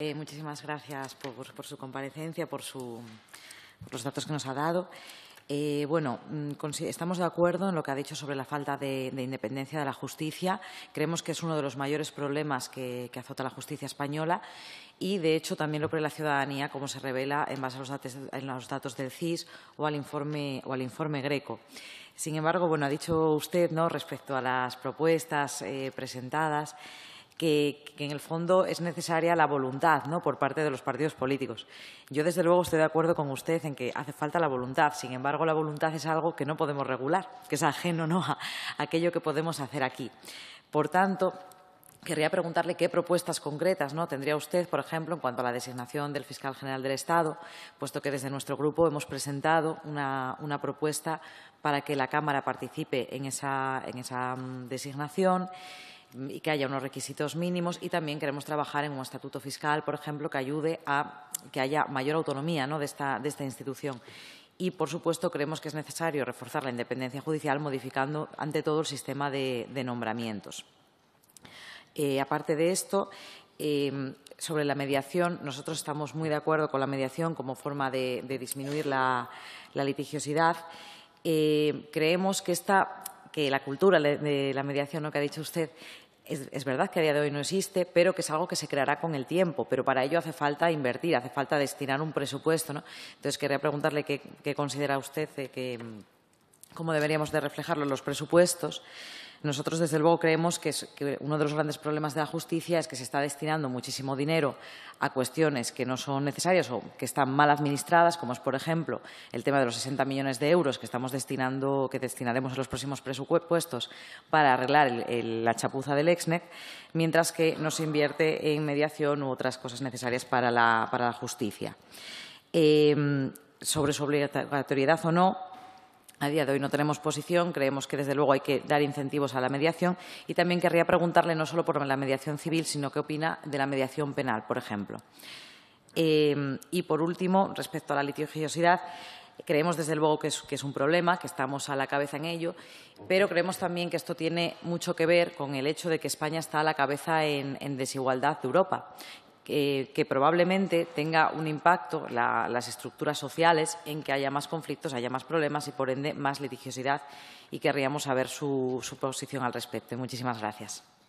Eh, muchísimas gracias por, su comparecencia, por, los datos que nos ha dado. Eh, bueno, mm, estamos de acuerdo en lo que ha dicho sobre la falta de, independencia de la justicia. Creemos que es uno de los mayores problemas que, azota la justicia española y, de hecho, también lo prevé la ciudadanía, como se revela en base a los datos, del CIS o al informe, o al informe Greco. Sin embargo, bueno, ha dicho usted, ¿no?, respecto a las propuestas eh, presentadas, que, en el fondo es necesaria la voluntad ¿no? por parte de los partidos políticos. Yo, desde luego, estoy de acuerdo con usted en que hace falta la voluntad. Sin embargo, la voluntad es algo que no podemos regular, que es ajeno ¿no? a aquello que podemos hacer aquí. Por tanto, Querría preguntarle qué propuestas concretas ¿no? tendría usted, por ejemplo, en cuanto a la designación del fiscal general del Estado, puesto que desde nuestro grupo hemos presentado una, propuesta para que la Cámara participe en esa mm, designación y que haya unos requisitos mínimos y también queremos trabajar en un estatuto fiscal, por ejemplo, que ayude a que haya mayor autonomía de, esta, institución. Y, por supuesto, creemos que es necesario reforzar la independencia judicial modificando, ante todo, el sistema de, nombramientos. Eh, aparte de esto, em, sobre la mediación, nosotros estamos muy de acuerdo con la mediación como forma de, disminuir la, litigiosidad. Eh, creemos que esta que la cultura de la mediación, lo que ha dicho usted, es, verdad que a día de hoy no existe, pero que es algo que se creará con el tiempo. Pero para ello hace falta invertir, hace falta destinar un presupuesto. ¿no? Entonces, quería preguntarle qué, qué considera usted eh, que, cómo deberíamos de reflejarlo en los presupuestos. Nosotros, desde luego, creemos que, uno de los grandes problemas de la justicia es que se está destinando muchísimo dinero a cuestiones que no son necesarias o que están mal administradas, como es, por ejemplo, el tema de los 60 millones de euros que estamos destinando, que destinaremos en los próximos presupuestos para arreglar la chapuza del exnec, mientras que no se invierte en mediación u otras cosas necesarias para la, justicia. Eh, sobre su obligatoriedad o no, a día de hoy no tenemos posición, creemos que desde luego hay que dar incentivos a la mediación y también querría preguntarle no solo por la mediación civil, sino qué opina de la mediación penal, por ejemplo. Eh, y por último, respecto a la litigiosidad, creemos desde luego que es, un problema, que estamos a la cabeza en ello, pero creemos también que esto tiene mucho que ver con el hecho de que España está a la cabeza en desigualdad de Europa que probablemente tenga un impacto las estructuras sociales en que haya más conflictos, haya más problemas y, por ende, más litigiosidad y querríamos saber su, posición al respecto. muchísimas gracias.